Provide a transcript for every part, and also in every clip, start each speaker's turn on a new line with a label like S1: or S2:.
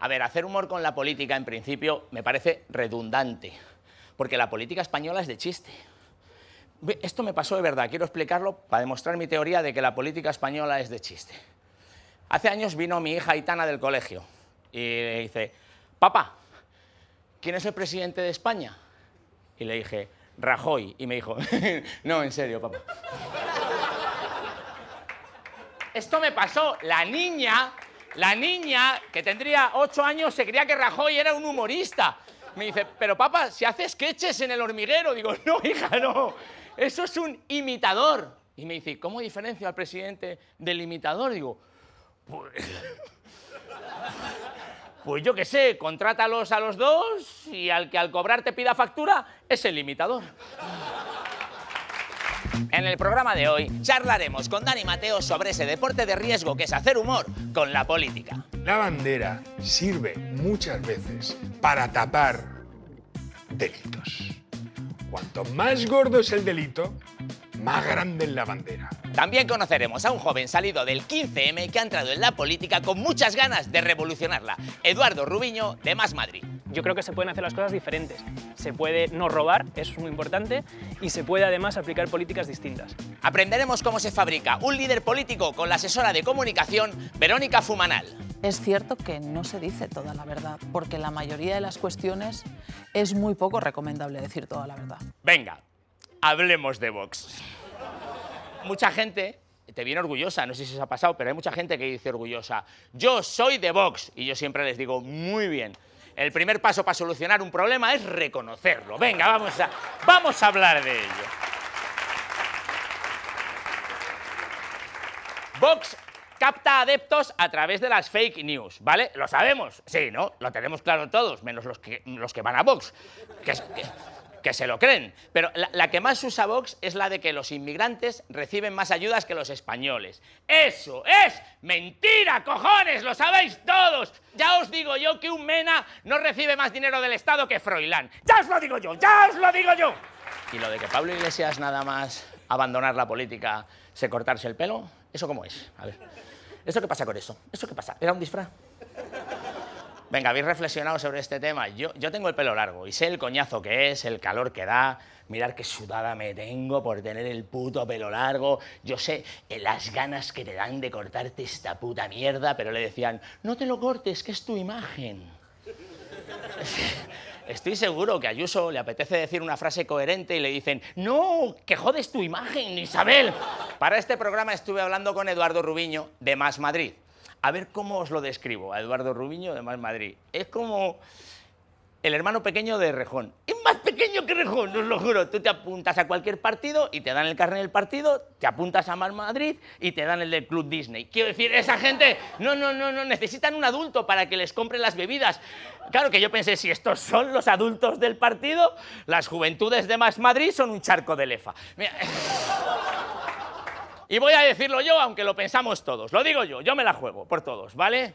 S1: A ver, hacer humor con la política en principio me parece redundante, porque la política española es de chiste. Esto me pasó de verdad, quiero explicarlo para demostrar mi teoría de que la política española es de chiste. Hace años vino mi hija Itana del colegio y le dice, papá, ¿quién es el presidente de España? Y le dije, Rajoy. Y me dijo, no, en serio, papá. Esto me pasó, la niña la niña, que tendría ocho años, se creía que Rajoy era un humorista. Me dice, pero papá, si hace sketches en el hormiguero. Digo, no, hija, no. Eso es un imitador. Y me dice, ¿cómo diferencio al presidente del imitador? Digo, pues... pues yo qué sé, contrátalos a los dos y al que al cobrar te pida factura es el imitador. En el programa de hoy charlaremos con Dani Mateo sobre ese deporte de riesgo que es hacer humor con la política. La bandera sirve muchas veces para tapar delitos. Cuanto más gordo es el delito, más grande es la bandera. También conoceremos a un joven salido del 15M que ha entrado en la política con muchas ganas de revolucionarla, Eduardo Rubiño de Más Madrid. Yo creo que se pueden hacer las cosas diferentes. Se puede no robar, eso es muy importante, y se puede además aplicar políticas distintas. Aprenderemos cómo se fabrica un líder político con la asesora de comunicación Verónica Fumanal. Es cierto que no se dice toda la verdad, porque la mayoría de las cuestiones es muy poco recomendable decir toda la verdad. Venga, hablemos de Vox mucha gente te viene orgullosa, no sé si os ha pasado, pero hay mucha gente que dice orgullosa, yo soy de Vox, y yo siempre les digo, muy bien, el primer paso para solucionar un problema es reconocerlo. Venga, vamos a, vamos a hablar de ello. Vox capta adeptos a través de las fake news, ¿vale? Lo sabemos, sí, ¿no? Lo tenemos claro todos, menos los que, los que van a Vox que se lo creen. Pero la, que más usa Vox es la de que los inmigrantes reciben más ayudas que los españoles. ¡Eso es mentira, cojones! ¡Lo sabéis todos! Ya os digo yo que un Mena no recibe más dinero del Estado que Froilán. ¡Ya os lo digo yo! ¡Ya os lo digo yo! Y lo de que Pablo Iglesias nada más abandonar la política se cortarse el pelo, ¿eso cómo es? A ver. ¿Eso qué pasa con eso? ¿Eso qué pasa? ¿Era un disfraz? Venga, habéis reflexionado sobre este tema. Yo, yo tengo el pelo largo y sé el coñazo que es, el calor que da. Mirar qué sudada me tengo por tener el puto pelo largo. Yo sé eh, las ganas que te dan de cortarte esta puta mierda, pero le decían, no te lo cortes, que es tu imagen. Estoy seguro que a Ayuso le apetece decir una frase coherente y le dicen, no, que jodes tu imagen, Isabel. Para este programa estuve hablando con Eduardo Rubiño de Más Madrid. A ver cómo os lo describo a Eduardo Rubiño de Más Madrid. Es como el hermano pequeño de Rejón. Es más pequeño que Rejón, os lo juro. Tú te apuntas a cualquier partido y te dan el carnet del partido, te apuntas a Más Madrid y te dan el del Club Disney. Quiero decir, esa gente, no, no, no, no, necesitan un adulto para que les compre las bebidas. Claro que yo pensé, si estos son los adultos del partido, las juventudes de Más Madrid son un charco de lefa. Mira. Y voy a decirlo yo, aunque lo pensamos todos. Lo digo yo, yo me la juego por todos, ¿vale?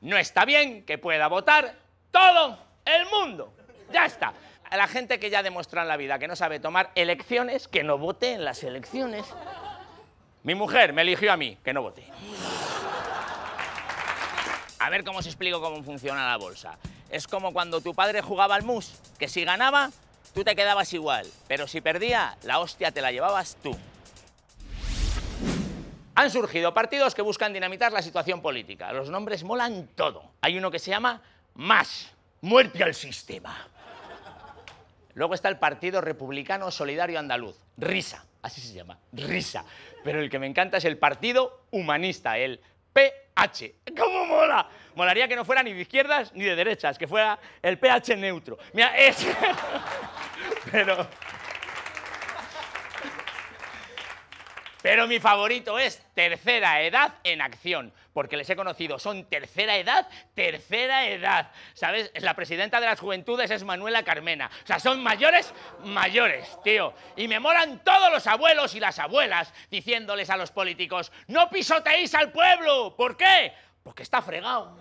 S1: No está bien que pueda votar todo el mundo. Ya está. la gente que ya demuestra en la vida que no sabe tomar elecciones, que no vote en las elecciones. Mi mujer me eligió a mí, que no vote. A ver cómo os explico cómo funciona la bolsa. Es como cuando tu padre jugaba al mus, que si ganaba, tú te quedabas igual, pero si perdía, la hostia te la llevabas tú. Han surgido partidos que buscan dinamitar la situación política. Los nombres molan todo. Hay uno que se llama Más, muerte al sistema. Luego está el Partido Republicano Solidario Andaluz, Risa, así se llama, Risa. Pero el que me encanta es el Partido Humanista, el PH. ¡Cómo mola! Molaría que no fuera ni de izquierdas ni de derechas, que fuera el PH neutro. Mira, es... Pero... Pero mi favorito es Tercera Edad en Acción, porque les he conocido, son Tercera Edad, Tercera Edad, ¿sabes? La presidenta de las Juventudes es Manuela Carmena, o sea, son mayores, mayores, tío. Y me moran todos los abuelos y las abuelas diciéndoles a los políticos, no pisoteéis al pueblo, ¿por qué? Porque está fregado.